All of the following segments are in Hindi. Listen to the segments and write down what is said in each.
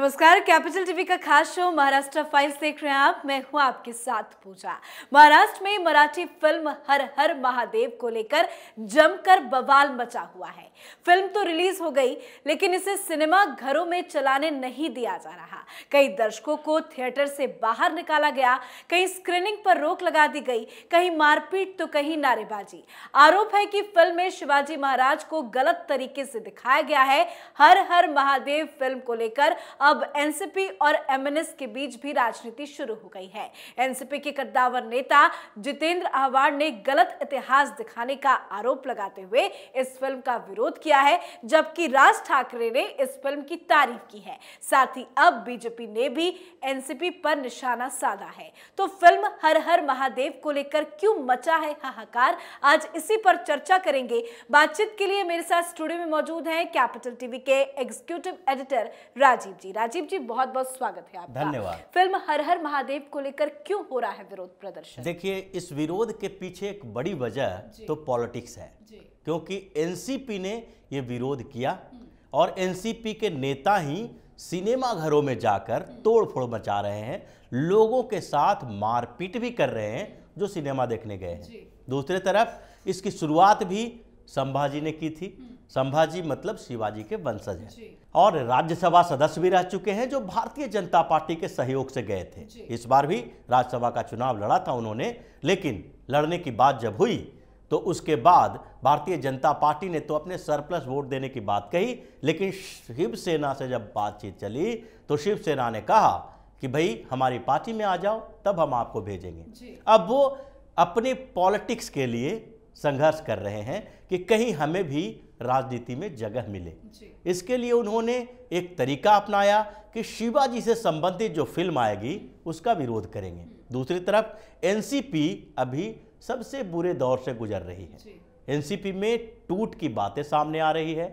नमस्कार कैपिटल टीवी का खास शो महाराष्ट्र फाइल्स देख रहे हैं आप मैं हूं आपके साथ पूजा महाराष्ट्र में मराठी फिल्म हर हर महादेव को लेकर जमकर बवाल मचा हुआ है फिल्म तो रिलीज हो गई लेकिन इसे सिनेमा घरों में चलाने नहीं दिया जा रहा कई दर्शकों को थिएटर से बाहर निकाला गया कहीं स्क्रीनिंग पर रोक लगा दी गई कहीं मारपीट तो कहीं नारेबाजी आरोप है कि फिल्म में शिवाजी महाराज को गलत तरीके से दिखाया गया है हर हर महादेव फिल्म को लेकर अब एनसीपी और एमएनएस के बीच भी राजनीति शुरू हो गई है एनसीपी के कद्दावर नेता जितेंद्र आहवाड़ ने गलत इतिहास दिखाने का आरोप लगाते हुए इस फिल्म का विरोध किया है जबकि राज ठाकरे ने इस फिल्म की तारीफ की है साथ ही अब बीजेपी ने भी एनसीपी पर निशाना साधा है तो फिल्म हर हर महादेव को लेकर क्यों मचा है हाहाकार आज इसी पर चर्चा करेंगे बातचीत के लिए मेरे साथ स्टूडियो में मौजूद हैं कैपिटल टीवी के एग्जीक्यूटिव एडिटर राजीव जी राजीव जी बहुत बहुत स्वागत है आपका धन्यवाद फिल्म हर हर महादेव को लेकर क्यों हो रहा है विरोध प्रदर्शन देखिए इस विरोध के पीछे एक बड़ी वजह तो पॉलिटिक्स है क्योंकि एनसीपी ने ये विरोध किया हम्म। और एनसीपी के नेता ही सिनेमा घरों में जाकर हम्म। तोड़फोड़ मचा रहे हैं लोगों के साथ मारपीट भी कर रहे हैं जो सिनेमा देखने गए हैं दूसरी तरफ इसकी शुरुआत भी संभाजी ने की थी हम्म। संभाजी मतलब शिवाजी के वंशज हैं और राज्यसभा सदस्य भी रह चुके हैं जो भारतीय जनता पार्टी के सहयोग से गए थे इस बार भी राज्यसभा का चुनाव लड़ा था उन्होंने लेकिन लड़ने की बात जब हुई तो उसके बाद भारतीय जनता पार्टी ने तो अपने सरप्लस वोट देने की बात कही लेकिन शिवसेना से जब बातचीत चली तो शिवसेना ने कहा कि भाई हमारी पार्टी में आ जाओ तब हम आपको भेजेंगे अब वो अपने पॉलिटिक्स के लिए संघर्ष कर रहे हैं कि कहीं हमें भी राजनीति में जगह मिले इसके लिए उन्होंने एक तरीका अपनाया कि शिवाजी से संबंधित जो फिल्म आएगी उसका विरोध करेंगे हम्म। दूसरी तरफ एनसीपी अभी सबसे बुरे दौर से गुजर रही है एनसीपी में टूट की बातें सामने आ रही है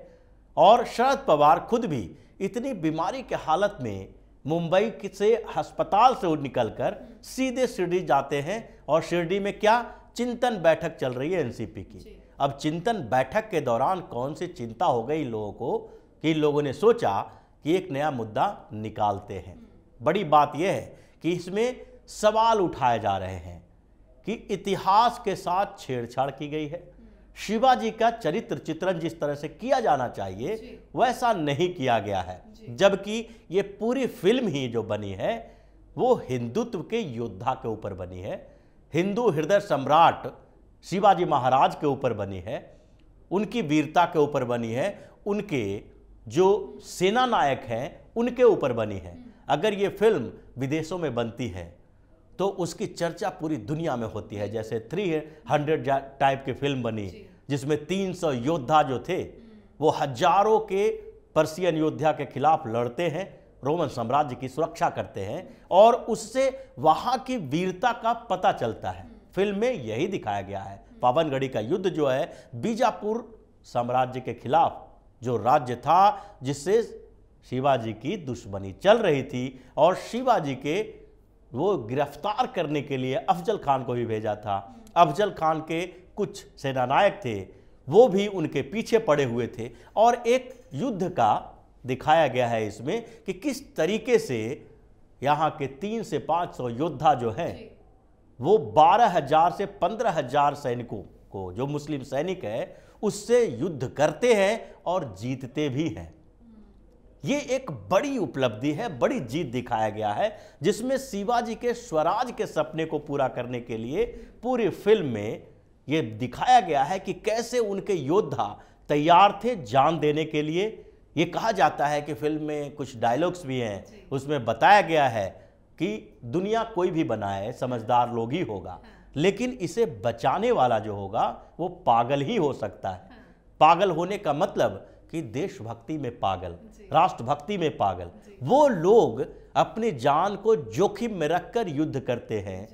और शरद पवार खुद भी इतनी बीमारी के हालत में मुंबई से अस्पताल से निकलकर हम्म। सीधे शिरडी जाते हैं और शिरडी में क्या चिंतन बैठक चल रही है एनसीपी की अब चिंतन बैठक के दौरान कौन सी चिंता हो गई लोगों को कि लोगों ने सोचा कि एक नया मुद्दा निकालते हैं बड़ी बात यह है कि इसमें सवाल उठाए जा रहे हैं कि इतिहास के साथ छेड़छाड़ की गई है शिवाजी का चरित्र चित्रण जिस तरह से किया जाना चाहिए वैसा नहीं किया गया है जबकि ये पूरी फिल्म ही जो बनी है वो हिंदुत्व के योद्धा के ऊपर बनी है हिंदू हृदय सम्राट शिवाजी महाराज के ऊपर बनी है उनकी वीरता के ऊपर बनी है उनके जो सेना नायक हैं उनके ऊपर बनी है अगर ये फिल्म विदेशों में बनती है तो उसकी चर्चा पूरी दुनिया में होती है जैसे थ्री हंड्रेड टाइप की फिल्म बनी जिसमें तीन सौ योद्धा जो थे वो हजारों के पर्सियन योद्धा के खिलाफ लड़ते हैं रोमन साम्राज्य की सुरक्षा करते हैं और उससे वहाँ की वीरता का पता चलता है फिल्म में यही दिखाया गया है पावनगढ़ी का युद्ध जो है बीजापुर साम्राज्य के खिलाफ जो राज्य था जिससे शिवाजी की दुश्मनी चल रही थी और शिवाजी के वो गिरफ्तार करने के लिए अफजल खान को भी भेजा था अफजल खान के कुछ सेनानायक थे वो भी उनके पीछे पड़े हुए थे और एक युद्ध का दिखाया गया है इसमें कि किस तरीके से यहाँ के तीन से पाँच सौ योद्धा जो हैं वो बारह हजार से पंद्रह हजार सैनिकों को जो मुस्लिम सैनिक है उससे युद्ध करते हैं और जीतते भी हैं ये एक बड़ी उपलब्धि है बड़ी जीत दिखाया गया है जिसमें शिवाजी के स्वराज के सपने को पूरा करने के लिए पूरी फिल्म में ये दिखाया गया है कि कैसे उनके योद्धा तैयार थे जान देने के लिए ये कहा जाता है कि फिल्म में कुछ डायलॉग्स भी हैं उसमें बताया गया है कि दुनिया कोई भी बनाए समझदार लोग ही होगा हाँ। लेकिन इसे बचाने वाला जो होगा वो पागल ही हो सकता है हाँ। पागल होने का मतलब कि देशभक्ति में पागल राष्ट्रभक्ति में पागल वो लोग अपनी जान को जोखिम में रखकर युद्ध करते हैं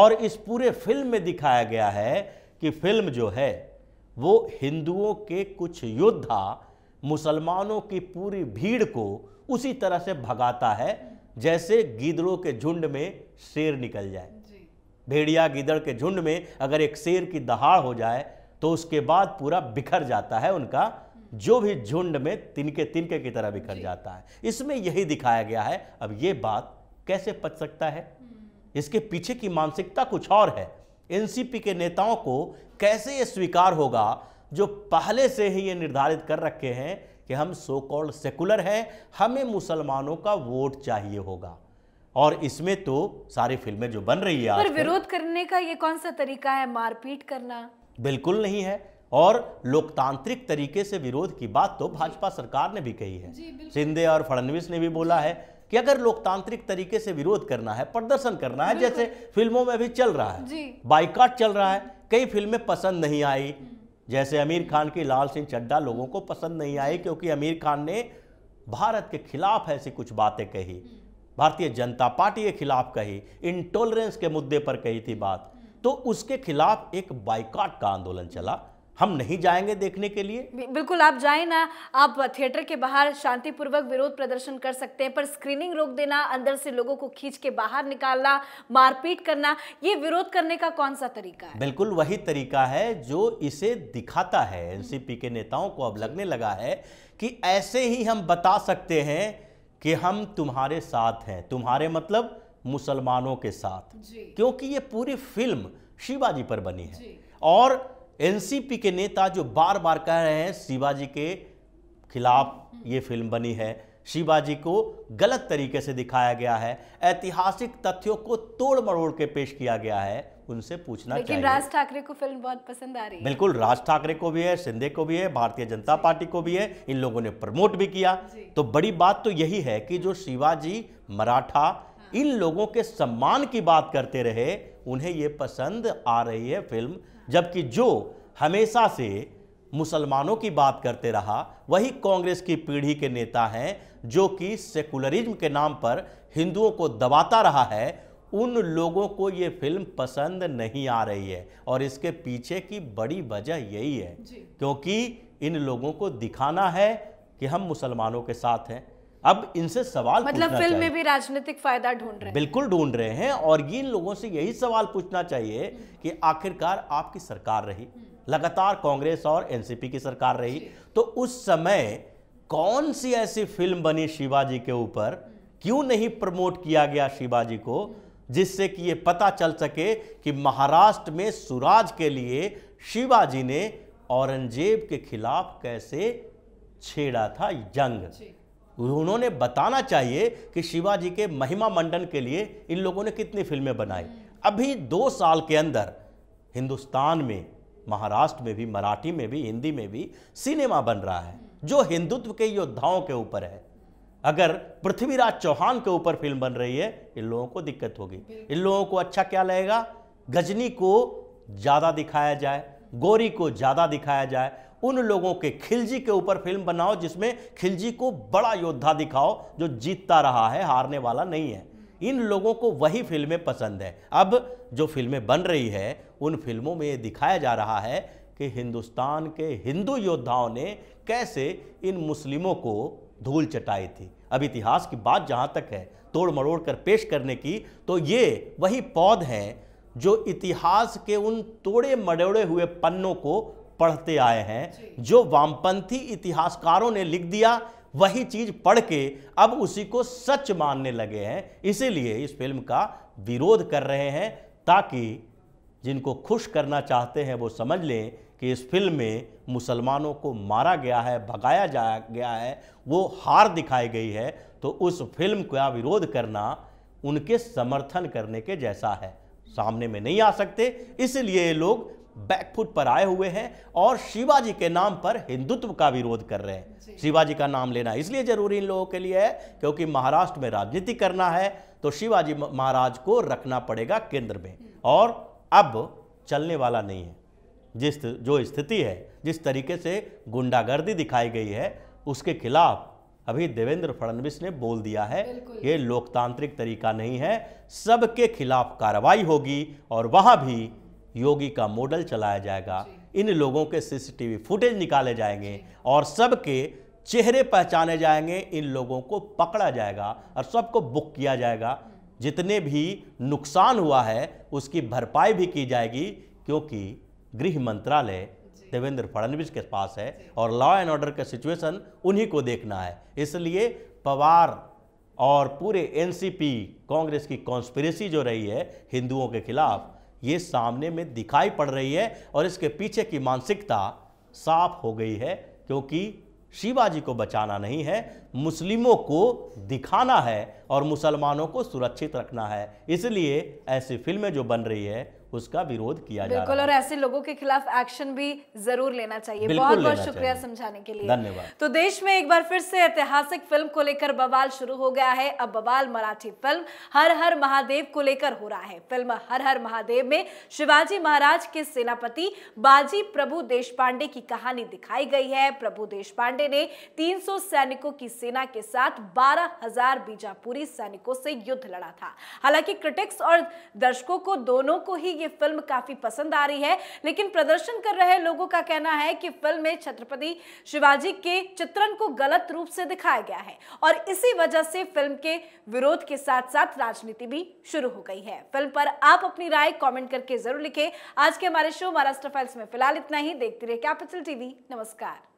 और इस पूरे फिल्म में दिखाया गया है कि फिल्म जो है वो हिंदुओं के कुछ योद्धा मुसलमानों की पूरी भीड़ को उसी तरह से भगाता है जैसे गीदड़ों के झुंड में शेर निकल जाए भेड़िया गिदड़ के झुंड में अगर एक शेर की दहाड़ हो जाए तो उसके बाद पूरा बिखर जाता है उनका जो भी झुंड में तिनके तिनके की तरह बिखर जाता है इसमें यही दिखाया गया है अब ये बात कैसे पच सकता है हम्म। इसके पीछे की मानसिकता कुछ और है एनसीपी के नेताओं को कैसे ये स्वीकार होगा जो पहले से ही ये निर्धारित कर रखे हैं कि हम सो कॉल्ड सेकुलर हैं हमें मुसलमानों का वोट चाहिए होगा और इसमें तो सारी फिल्में जो बन रही है पर विरोध करने का ये कौन सा तरीका है मारपीट करना बिल्कुल नहीं है और लोकतांत्रिक तरीके से विरोध की बात तो भाजपा सरकार ने भी कही है शिंदे और फडणवीस ने भी बोला है कि अगर लोकतांत्रिक तरीके से विरोध करना है प्रदर्शन करना है जैसे फिल्मों में भी चल रहा है बाइकाट चल रहा है कई फिल्में पसंद नहीं आई हम्म। जैसे आमिर खान की लाल सिंह चड्डा लोगों को पसंद नहीं आई क्योंकि आमिर खान ने भारत के खिलाफ ऐसी कुछ बातें कही भारतीय जनता पार्टी के खिलाफ कही इंटॉलरेंस के मुद्दे पर कही थी बात तो उसके खिलाफ एक बाइकाट का आंदोलन चला हम नहीं जाएंगे देखने के लिए बिल्कुल आप जाए ना आप थिएटर के बाहर शांतिपूर्वक विरोध प्रदर्शन कर सकते हैं पर स्क्रीनिंग रोक देना अंदर से लोगों को खींच के बाहर निकालना मारपीट करना ये विरोध करने का कौन सा तरीका है बिल्कुल वही तरीका है जो इसे दिखाता है एनसीपी के नेताओं को अब लगने लगा है कि ऐसे ही हम बता सकते हैं कि हम तुम्हारे साथ हैं तुम्हारे मतलब मुसलमानों के साथ क्योंकि ये पूरी फिल्म शिवाजी पर बनी है और एनसीपी के नेता जो बार बार कह रहे हैं शिवाजी के खिलाफ ये फिल्म बनी है शिवाजी को गलत तरीके से दिखाया गया है ऐतिहासिक तथ्यों को तोड़ मरोड़ के पेश किया गया है उनसे पूछना लेकिन चाहिए। राज ठाकरे को फिल्म बहुत पसंद आ रही है बिल्कुल राज ठाकरे को भी है शिंदे को भी है भारतीय जनता पार्टी को भी है इन लोगों ने प्रमोट भी किया तो बड़ी बात तो यही है कि जो शिवाजी मराठा हाँ। इन लोगों के सम्मान की बात करते रहे उन्हें ये पसंद आ रही है फिल्म जबकि जो हमेशा से मुसलमानों की बात करते रहा वही कांग्रेस की पीढ़ी के नेता हैं जो कि सेकुलरिज्म के नाम पर हिंदुओं को दबाता रहा है उन लोगों को ये फिल्म पसंद नहीं आ रही है और इसके पीछे की बड़ी वजह यही है क्योंकि इन लोगों को दिखाना है कि हम मुसलमानों के साथ हैं अब इनसे सवाल मतलब फिल्म में भी राजनीतिक फायदा ढूंढ रहे हैं बिल्कुल ढूंढ रहे हैं और इन लोगों से यही सवाल पूछना चाहिए कि आखिरकार आपकी सरकार रही लगातार कांग्रेस और एनसीपी की सरकार रही तो उस समय कौन सी ऐसी फिल्म बनी शिवाजी के ऊपर क्यों नहीं प्रमोट किया गया शिवाजी को जिससे कि ये पता चल सके कि महाराष्ट्र में सुराज के लिए शिवाजी ने औरंगजेब के खिलाफ कैसे छेड़ा था जंग उन्होंने बताना चाहिए कि शिवाजी के महिमा मंडन के लिए इन लोगों ने कितनी फिल्में बनाई अभी दो साल के अंदर हिंदुस्तान में महाराष्ट्र में भी मराठी में भी हिंदी में भी सिनेमा बन रहा है जो हिंदुत्व के योद्धाओं के ऊपर है अगर पृथ्वीराज चौहान के ऊपर फिल्म बन रही है इन लोगों को दिक्कत होगी इन लोगों को अच्छा क्या लगेगा गजनी को ज़्यादा दिखाया जाए गौरी को ज़्यादा दिखाया जाए उन लोगों के खिलजी के ऊपर फिल्म बनाओ जिसमें खिलजी को बड़ा योद्धा दिखाओ जो जीतता रहा है हारने वाला नहीं है इन लोगों को वही फिल्में पसंद है अब जो फिल्में बन रही है उन फिल्मों में ये दिखाया जा रहा है कि हिंदुस्तान के हिंदू योद्धाओं ने कैसे इन मुस्लिमों को धूल चटाई थी अब इतिहास की बात जहाँ तक है तोड़ मरोड़ कर पेश करने की तो ये वही पौध हैं जो इतिहास के उन तोड़े मड़ोड़े हुए पन्नों को पढ़ते आए हैं जो वामपंथी इतिहासकारों ने लिख दिया वही चीज पढ़ के अब उसी को सच मानने लगे हैं इसीलिए इस फिल्म का विरोध कर रहे हैं ताकि जिनको खुश करना चाहते हैं वो समझ लें कि इस फिल्म में मुसलमानों को मारा गया है भगाया जा गया है वो हार दिखाई गई है तो उस फिल्म का विरोध करना उनके समर्थन करने के जैसा है सामने में नहीं आ सकते इसलिए लोग बैकफुट पर आए हुए हैं और शिवाजी के नाम पर हिंदुत्व का विरोध कर रहे हैं शिवाजी का नाम लेना इसलिए जरूरी इन लोगों के लिए है क्योंकि महाराष्ट्र में राजनीति करना है तो शिवाजी महाराज को रखना पड़ेगा केंद्र में और अब चलने वाला नहीं है जिस जो स्थिति है जिस तरीके से गुंडागर्दी दिखाई गई है उसके खिलाफ अभी देवेंद्र फडणवीस ने बोल दिया है ये लोकतांत्रिक तरीका नहीं है सबके खिलाफ कार्रवाई होगी और वहाँ भी योगी का मॉडल चलाया जाएगा इन लोगों के सीसीटीवी फुटेज निकाले जाएंगे और सबके चेहरे पहचाने जाएंगे इन लोगों को पकड़ा जाएगा और सबको बुक किया जाएगा जितने भी नुकसान हुआ है उसकी भरपाई भी की जाएगी क्योंकि गृह मंत्रालय देवेंद्र फडणवीस के पास है और लॉ एंड ऑर्डर का सिचुएशन उन्हीं को देखना है इसलिए पवार और पूरे एनसीपी कांग्रेस की कॉन्स्पिरेसी जो रही है हिंदुओं के खिलाफ ये सामने में दिखाई पड़ रही है और इसके पीछे की मानसिकता साफ हो गई है क्योंकि शिवाजी को बचाना नहीं है मुस्लिमों को दिखाना है और मुसलमानों को सुरक्षित रखना है इसलिए ऐसी फिल्में जो बन रही है उसका विरोध किया जा बिल्कुल और ऐसे लोगों के खिलाफ एक्शन भी जरूर लेना चाहिए बहुत बहुत शुक्रिया समझाने के लिए धन्यवाद तो देश में एक बार फिर से ऐतिहासिक फिल्म को लेकर बवाल शुरू हो गया है अब बवाल मराठी फिल्म हर हर महादेव को लेकर हो रहा है फिल्म हर हर महादेव में शिवाजी महाराज के सेनापति बाजी प्रभु देश की कहानी दिखाई गई है प्रभु देश ने 300 सैनिकों की सेना के साथ 12,000 बीजापुरी सैनिकों से युद्ध लड़ा था हालांकि क्रिटिक्स और दर्शकों को दोनों को ही ये फिल्म काफ़ी पसंद आ रही है लेकिन प्रदर्शन कर रहे लोगों का कहना है कि फिल्म में छत्रपति शिवाजी के चित्रण को गलत रूप से दिखाया गया है और इसी वजह से फिल्म के विरोध के साथ साथ राजनीति भी शुरू हो गई है फिल्म पर आप अपनी राय कॉमेंट करके जरूर लिखे आज के हमारे शो महाराष्ट्र फाइल्स में फिलहाल इतना ही देखते रहे कैपिटल टीवी नमस्कार